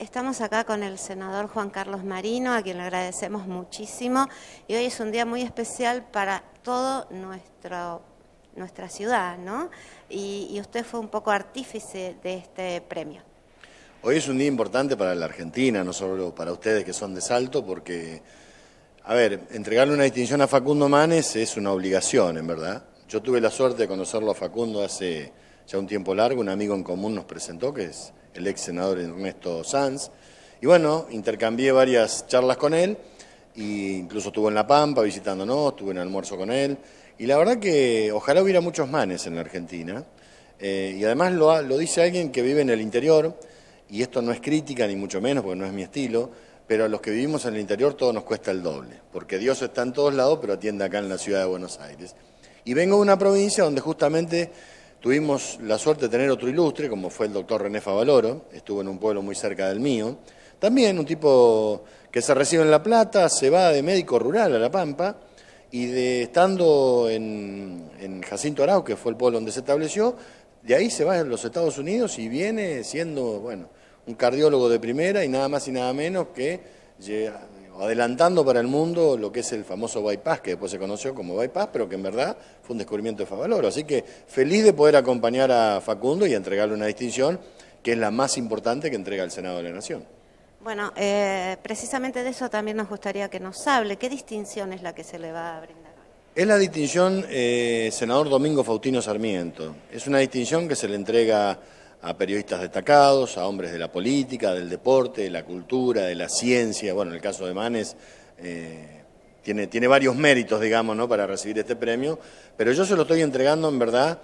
Estamos acá con el senador Juan Carlos Marino, a quien le agradecemos muchísimo. Y hoy es un día muy especial para toda nuestra ciudad, ¿no? Y, y, usted fue un poco artífice de este premio. Hoy es un día importante para la Argentina, no solo para ustedes que son de Salto, porque, a ver, entregarle una distinción a Facundo Manes es una obligación, en verdad. Yo tuve la suerte de conocerlo a Facundo hace ya un tiempo largo, un amigo en común nos presentó que es el ex senador Ernesto Sanz. Y bueno, intercambié varias charlas con él, e incluso estuvo en La Pampa visitándonos, estuve en almuerzo con él. Y la verdad que ojalá hubiera muchos manes en la Argentina. Eh, y además lo, lo dice alguien que vive en el interior, y esto no es crítica ni mucho menos, porque no es mi estilo, pero a los que vivimos en el interior todo nos cuesta el doble, porque Dios está en todos lados, pero atiende acá en la ciudad de Buenos Aires. Y vengo de una provincia donde justamente Tuvimos la suerte de tener otro ilustre, como fue el doctor René Favaloro, estuvo en un pueblo muy cerca del mío. También un tipo que se recibe en La Plata, se va de médico rural a La Pampa, y de estando en, Jacinto Arau, que fue el pueblo donde se estableció, de ahí se va a los Estados Unidos y viene siendo, bueno, un cardiólogo de primera y nada más y nada menos que eh, adelantando para el mundo lo que es el famoso bypass, que después se conoció como bypass, pero que en verdad fue un descubrimiento de Favaloro. Así que feliz de poder acompañar a Facundo y entregarle una distinción que es la más importante que entrega el Senado de la Nación. Bueno, eh, precisamente de eso también nos gustaría que nos hable. ¿Qué distinción es la que se le va a brindar? Es la distinción eh, senador Domingo Faustino Sarmiento. Es una distinción que se le entrega a periodistas destacados, a hombres de la política, del deporte, de la cultura, de la ciencia. Bueno, en el caso de Manes eh, tiene, tiene varios méritos, digamos, ¿no? para recibir este premio, pero yo se lo estoy entregando en verdad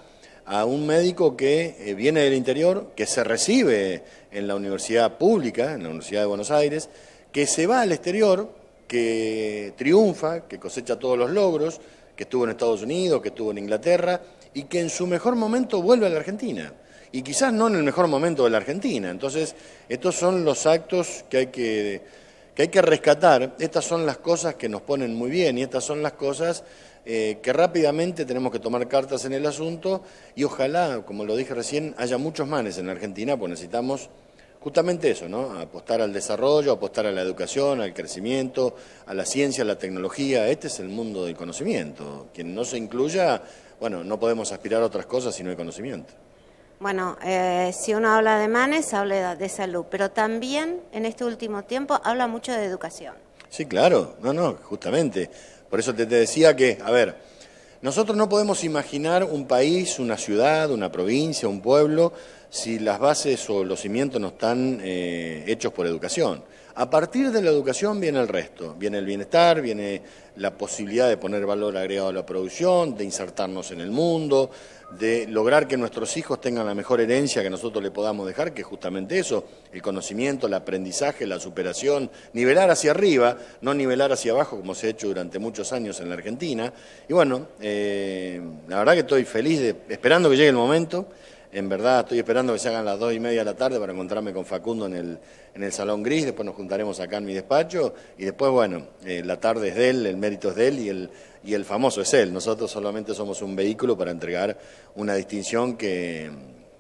a un médico que eh, viene del interior, que se recibe en la universidad pública, en la Universidad de Buenos Aires, que se va al exterior, que triunfa, que cosecha todos los logros, que estuvo en Estados Unidos, que estuvo en Inglaterra y que en su mejor momento vuelve a la Argentina y quizás no en el mejor momento de la Argentina. Entonces, estos son los actos que hay que, hay que rescatar, estas son las cosas que nos ponen muy bien y estas son las cosas eh, que rápidamente tenemos que tomar cartas en el asunto y ojalá, como lo dije recién, haya muchos manes en la Argentina, pues necesitamos justamente eso, ¿no? Apostar al desarrollo, apostar a la educación, al crecimiento, a la ciencia, a la tecnología. Este es el mundo del conocimiento. Quien no se incluya, bueno, no podemos aspirar a otras cosas si no hay conocimiento. Bueno, eh, si uno habla de manes, habla de salud, pero también en este último tiempo habla mucho de educación. Sí, claro, no, no, justamente. Por eso te decía que, a ver, nosotros no podemos imaginar un país, una ciudad, una provincia, un pueblo si las bases o los cimientos no están eh, hechos por educación. A partir de la educación viene el resto, viene el bienestar, viene la posibilidad de poner valor agregado a la producción, de insertarnos en el mundo, de lograr que nuestros hijos tengan la mejor herencia que nosotros le podamos dejar, que es justamente eso, el conocimiento, el aprendizaje, la superación, nivelar hacia arriba, no nivelar hacia abajo como se ha hecho durante muchos años en la Argentina. Y bueno, eh, la verdad que estoy feliz, de, esperando que llegue el momento. En verdad, estoy esperando que se hagan las dos y media de la tarde para encontrarme con Facundo en el, en el Salón Gris, después nos juntaremos acá en mi despacho y después, bueno, eh, la tarde es de él, el mérito es de él y el, y el famoso es él. Nosotros solamente somos un vehículo para entregar una distinción que,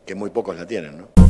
que muy pocos la tienen, ¿no?